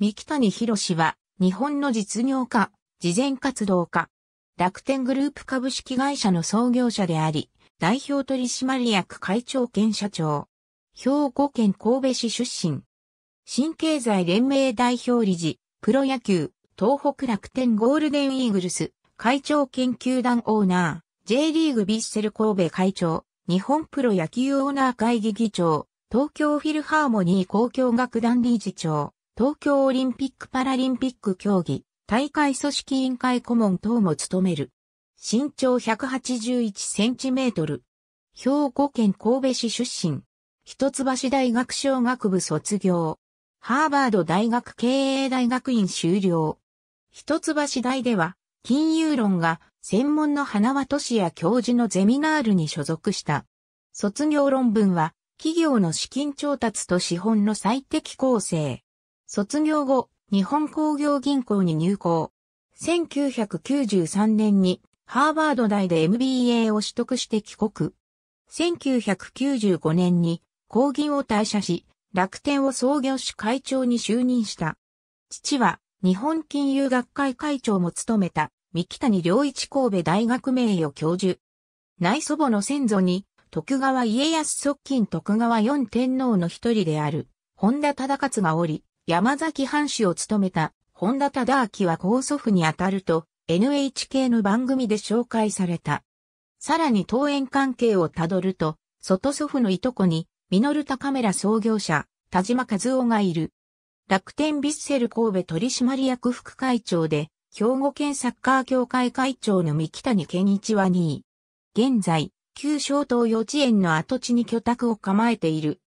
三木谷博士は、日本の実業家、事前活動家、楽天グループ株式会社の創業者であり、代表取締役会長兼社長。兵庫県神戸市出身。新経済連盟代表理事、プロ野球、東北楽天ゴールデンイーグルス、会長研究団オーナー、J リーグビッセル神戸会長、日本プロ野球オーナー会議議長、東京フィルハーモニー交響楽団理事長。東京オリンピック・パラリンピック競技、大会組織委員会顧問等も務める。身長181センチメートル。兵庫県神戸市出身。一橋大学商学部卒業。ハーバード大学経営大学院修了。一橋大では、金融論が専門の花輪俊也教授のゼミナールに所属した。卒業論文は、企業の資金調達と資本の最適構成。卒業後、日本工業銀行に入行。1993年にハーバード大で MBA を取得して帰国。1995年に工銀を退社し、楽天を創業し会長に就任した。父は日本金融学会会長も務めた三木谷良一神戸大学名誉教授。内祖母の先祖に徳川家康側近徳川四天皇の一人である本田忠勝がおり、山崎藩主を務めた本田忠明は高祖父にあたると NHK の番組で紹介された。さらに登園関係をたどると、外祖父のいとこに、ミノルタカメラ創業者、田島和夫がいる。楽天ビッセル神戸取締役副会長で、兵庫県サッカー協会会長の三木谷健一は2位。現在、旧小東幼稚園の跡地に居宅を構えている。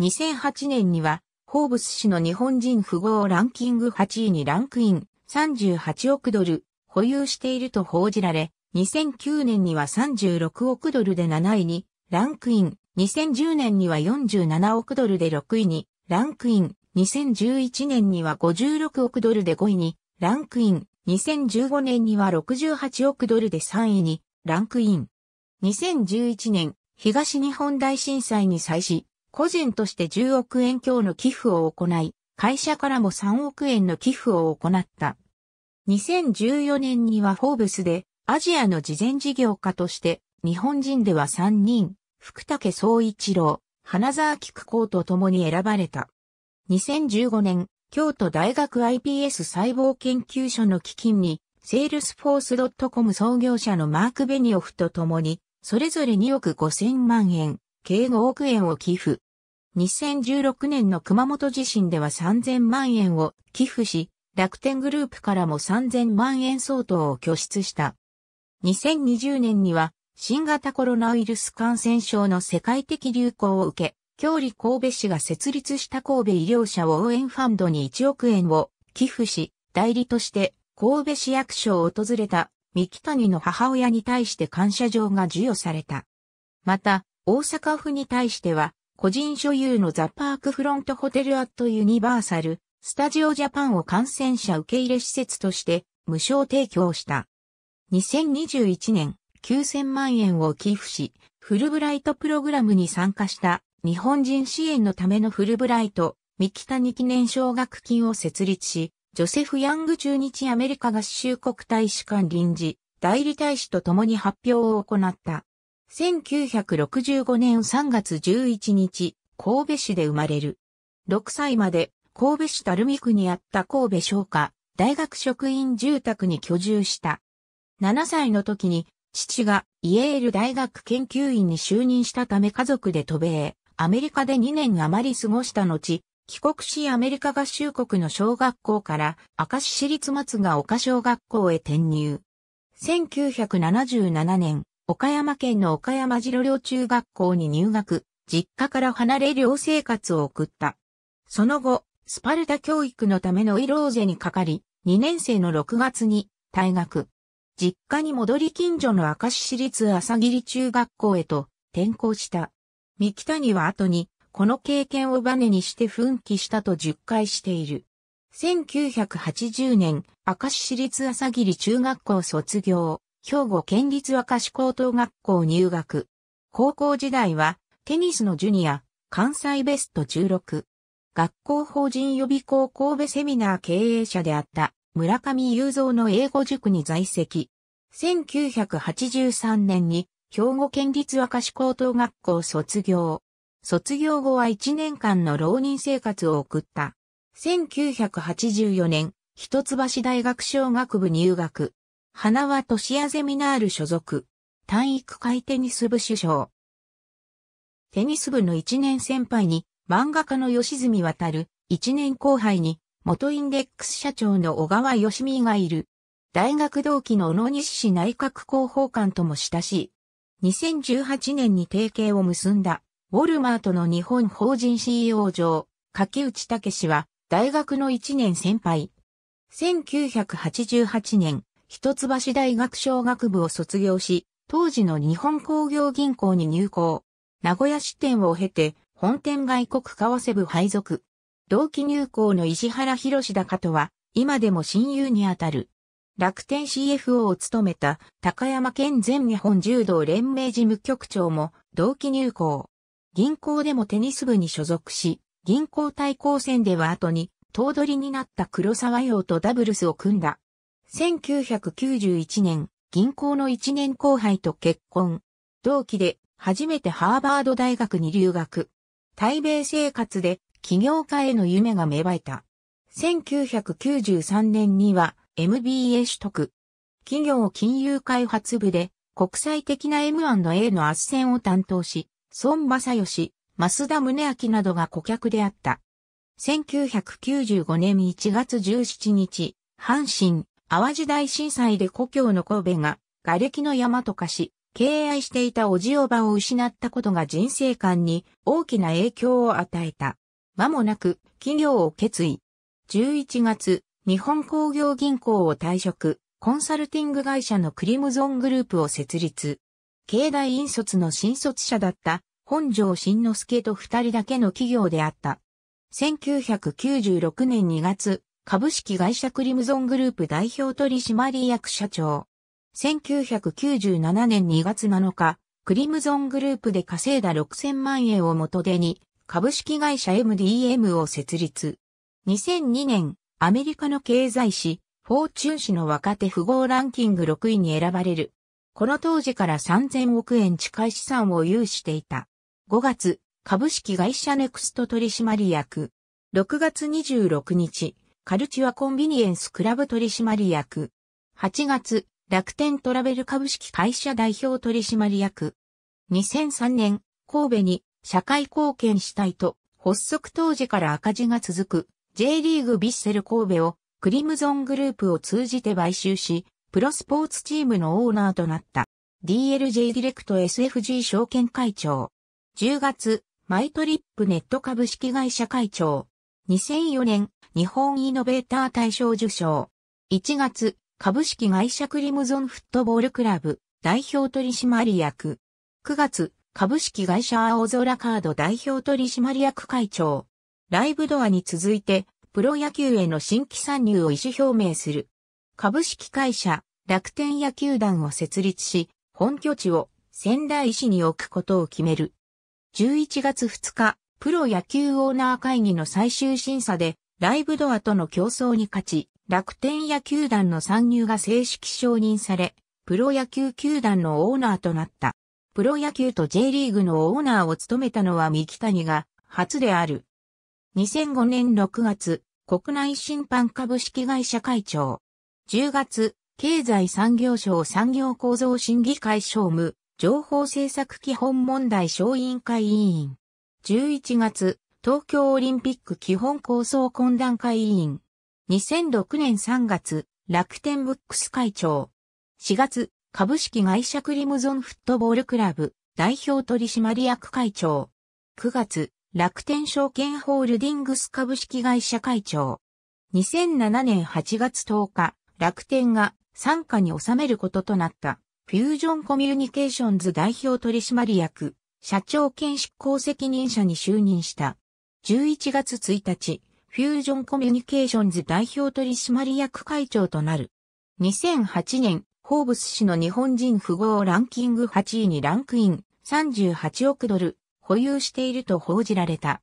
2008年には、フォーブス氏の日本人富豪ランキング8位にランクイン、38億ドル、保有していると報じられ、2009年には36億ドルで7位にランクイン、2010年には47億ドルで6位にランクイン、2011年には56億ドルで5位にランクイン、2015年には68億ドルで3位にランクイン。2011年、東日本大震災に際し、個人として10億円強の寄付を行い、会社からも3億円の寄付を行った。2014年にはフォーブスでアジアの慈善事業家として日本人では3人、福武総一郎、花沢菊子と共に選ばれた。2015年、京都大学 iPS 細胞研究所の基金に、セールスフォースドットコム創業者のマーク・ベニオフと共に、それぞれ2億5千万円、計5億円を寄付。2016年の熊本地震では3000万円を寄付し、楽天グループからも3000万円相当を拠出した。2020年には新型コロナウイルス感染症の世界的流行を受け、京里神戸市が設立した神戸医療者応援ファンドに1億円を寄付し、代理として神戸市役所を訪れた三木谷の母親に対して感謝状が授与された。また、大阪府に対しては、個人所有のザ・パークフロントホテルアットユニバーサル・スタジオジャパンを感染者受け入れ施設として無償提供した。2021年9000万円を寄付し、フルブライトプログラムに参加した日本人支援のためのフルブライト、三木谷記念奨学金を設立し、ジョセフ・ヤング中日アメリカ合衆国大使館臨時、代理大使と共に発表を行った。1965年3月11日、神戸市で生まれる。6歳まで神戸市垂水区にあった神戸商科大学職員住宅に居住した。7歳の時に父がイエール大学研究員に就任したため家族で渡米、アメリカで2年余り過ごした後、帰国しアメリカ合衆国の小学校から明石市立松が丘小学校へ転入。1977年、岡山県の岡山城寮中学校に入学、実家から離れ寮生活を送った。その後、スパルタ教育のためのイローゼにかかり、2年生の6月に退学。実家に戻り近所の明石市立朝霧中学校へと転校した。三木谷は後に、この経験をバネにして奮起したと10回している。1980年、明石市立朝霧中学校卒業。兵庫県立歌子高等学校入学。高校時代は、テニスのジュニア、関西ベスト16。学校法人予備校神戸セミナー経営者であった村上雄三の英語塾に在籍。1983年に兵庫県立歌子高等学校卒業。卒業後は1年間の浪人生活を送った。1984年、一橋大学小学部入学。花は都市アゼミナール所属。体育会テニス部主将。テニス部の一年先輩に、漫画家の吉住渡、る、一年後輩に、元インデックス社長の小川義美がいる。大学同期の小野西市内閣広報官とも親しい。2018年に提携を結んだ、ウォルマートの日本法人 CEO 上、柿内武氏は、大学の一年先輩。1988年、一橋大学商学部を卒業し、当時の日本工業銀行に入行。名古屋支店を経て、本店外国為替部配属。同期入行の石原博高とは、今でも親友にあたる。楽天 CFO を務めた高山県全日本柔道連盟事務局長も同期入行。銀行でもテニス部に所属し、銀行対抗戦では後に、頭取になった黒沢洋とダブルスを組んだ。1991年、銀行の1年後輩と結婚。同期で初めてハーバード大学に留学。対米生活で起業家への夢が芽生えた。1993年には MBA 取得。企業金融開発部で国際的な M&A の圧戦を担当し、孫正義、増田宗明などが顧客であった。1995年1月17日、阪神、淡路大震災で故郷の神戸が、瓦礫の山と化し、敬愛していたおじおばを失ったことが人生観に大きな影響を与えた。間もなく、企業を決意。11月、日本工業銀行を退職、コンサルティング会社のクリムゾングループを設立。経内院卒の新卒者だった本庄新之助と二人だけの企業であった。1996年2月、株式会社クリムゾングループ代表取締役社長。1997年2月7日、クリムゾングループで稼いだ6000万円を元手に、株式会社 MDM を設立。2002年、アメリカの経済誌、フォーチュン誌の若手富豪ランキング6位に選ばれる。この当時から3000億円近い資産を有していた。5月、株式会社ネクスト取締役。6月26日、カルチュアコンビニエンスクラブ取締役。8月、楽天トラベル株式会社代表取締役。2003年、神戸に社会貢献したいと、発足当時から赤字が続く J リーグビッセル神戸をクリムゾングループを通じて買収し、プロスポーツチームのオーナーとなった。DLJ ディレクト SFG 証券会長。10月、マイトリップネット株式会社会長。2004年、日本イノベーター大賞受賞。1月、株式会社クリムゾンフットボールクラブ、代表取締役。9月、株式会社青空カード代表取締役会長。ライブドアに続いて、プロ野球への新規参入を意思表明する。株式会社、楽天野球団を設立し、本拠地を仙台市に置くことを決める。11月2日、プロ野球オーナー会議の最終審査で、ライブドアとの競争に勝ち、楽天野球団の参入が正式承認され、プロ野球球団のオーナーとなった。プロ野球と J リーグのオーナーを務めたのは三木谷が初である。2005年6月、国内審判株式会社会長。10月、経済産業省産業構造審議会商務、情報政策基本問題小委員会委員。11月、東京オリンピック基本構想懇談会委員。2006年3月、楽天ブックス会長。4月、株式会社クリムゾンフットボールクラブ、代表取締役会長。9月、楽天証券ホールディングス株式会社会長。2007年8月10日、楽天が参加に収めることとなった、フュージョンコミュニケーションズ代表取締役、社長兼執行責任者に就任した。11月1日、フュージョンコミュニケーションズ代表取締役会長となる。2008年、ホーブス氏の日本人富豪ランキング8位にランクイン、38億ドル、保有していると報じられた。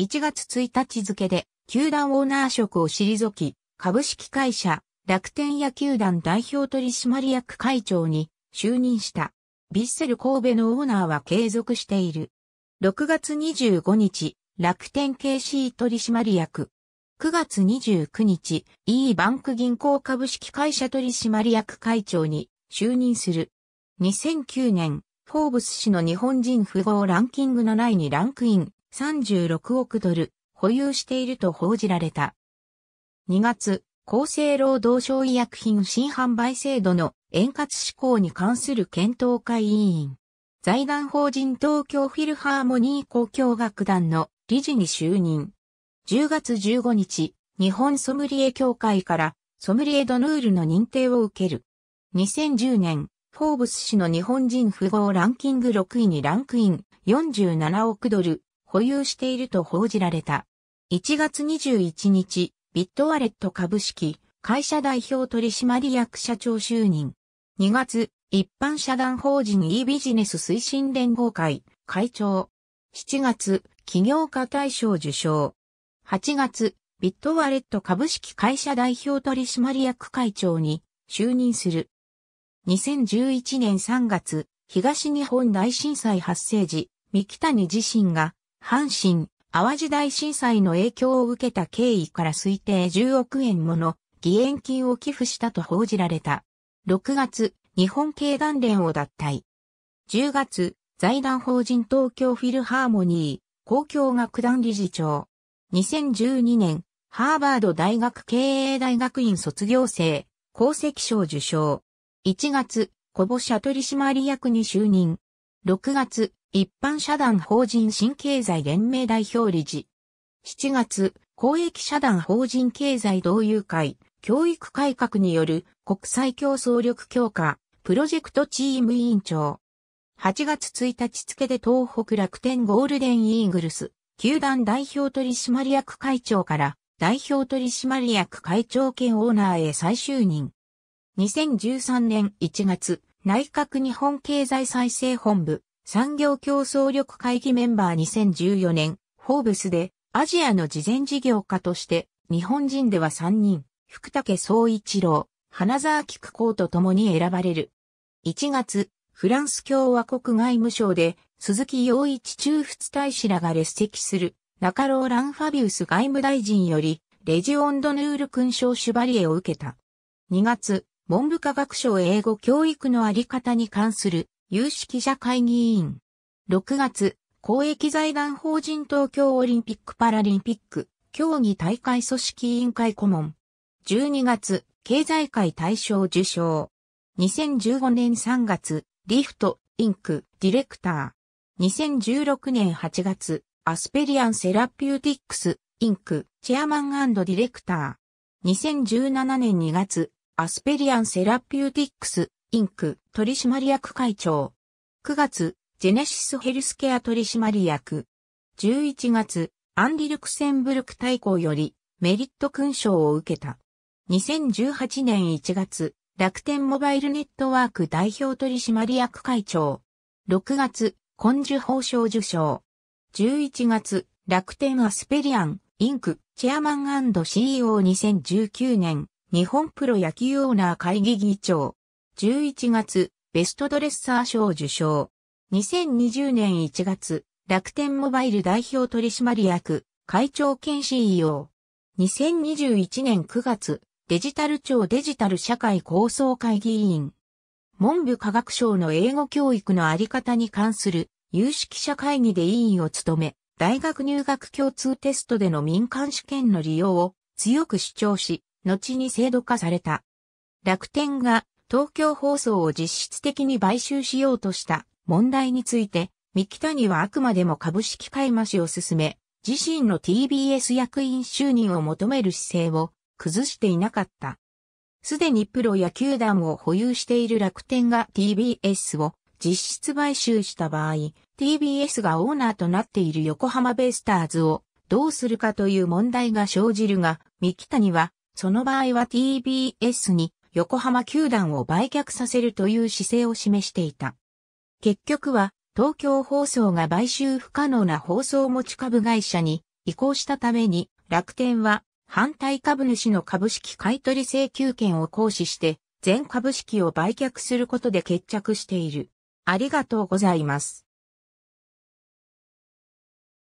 1月1日付で、球団オーナー職を退き、株式会社、楽天野球団代表取締役会長に就任した。ビッセル神戸のオーナーは継続している。6月25日、楽天 KC 取締役。9月29日、E バンク銀行株式会社取締役会長に就任する。2009年、フォーブス氏の日本人富豪ランキング7位にランクイン、36億ドル、保有していると報じられた。2月、厚生労働省医薬品新販売制度の円滑志向に関する検討会委員、財団法人東京フィルハーモニー公共楽団の理事に就任。10月15日、日本ソムリエ協会からソムリエドヌールの認定を受ける。2010年、フォーブス氏の日本人富豪ランキング6位にランクイン47億ドル保有していると報じられた。1月21日、ビットワレット株式会社代表取締役社長就任。2月、一般社団法人 e ビジネス推進連合会、会長。7月、起業家大賞受賞。8月、ビットワレット株式会社代表取締役会長に就任する。2011年3月、東日本大震災発生時、三木谷自身が、阪神、淡路大震災の影響を受けた経緯から推定10億円もの義援金を寄付したと報じられた。6月、日本経団連を脱退。10月、財団法人東京フィルハーモニー、公共学団理事長。2012年、ハーバード大学経営大学院卒業生、功績賞受賞。1月、小保社取締役に就任。6月、一般社団法人新経済連盟代表理事。7月、公益社団法人経済同友会、教育改革による国際競争力強化プロジェクトチーム委員長。8月1日付で東北楽天ゴールデンイーグルス、球団代表取締役会長から代表取締役会長兼オーナーへ再就任。2013年1月、内閣日本経済再生本部、産業競争力会議メンバー2014年、フォーブスでアジアの事前事業家として、日本人では3人、福武総一郎、花沢菊子と共に選ばれる。1月、フランス共和国外務省で、鈴木洋一中仏大使らが列席する、中ローラン・ファビウス外務大臣より、レジオンドヌール勲章シュバリエを受けた。2月、文部科学省英語教育のあり方に関する有識者会議委員。6月、公益財団法人東京オリンピック・パラリンピック、競技大会組織委員会顧問。12月、経済界大賞受賞。2015年3月、リフト、インク、ディレクター。2016年8月、アスペリアンセラピューティックス、インク、チェアマンディレクター。2017年2月、アスペリアンセラピューティックス、インク、取締役会長。9月、ジェネシスヘルスケア取締役。11月、アンリ・ルクセンブルク大公よりメリット勲章を受けた。2018年1月、楽天モバイルネットワーク代表取締役会長。6月、根樹法賞受賞。11月、楽天アスペリアン、インク、チェアマン &CEO2019 年、日本プロ野球オーナー会議議長。11月、ベストドレッサー賞受賞。2020年1月、楽天モバイル代表取締役、会長兼 CEO。2021年9月、デジタル庁デジタル社会構想会議委員。文部科学省の英語教育のあり方に関する有識者会議で委員を務め、大学入学共通テストでの民間試験の利用を強く主張し、後に制度化された。楽天が東京放送を実質的に買収しようとした問題について、三木谷はあくまでも株式買い増しを進め、自身の TBS 役員就任を求める姿勢を崩していなかった。すでにプロ野球団を保有している楽天が TBS を実質買収した場合、TBS がオーナーとなっている横浜ベイスターズをどうするかという問題が生じるが、三木谷は、その場合は TBS に横浜球団を売却させるという姿勢を示していた。結局は、東京放送が買収不可能な放送持ち株会社に移行したために、楽天は反対株主の株式買取請求権を行使して、全株式を売却することで決着している。ありがとうございます。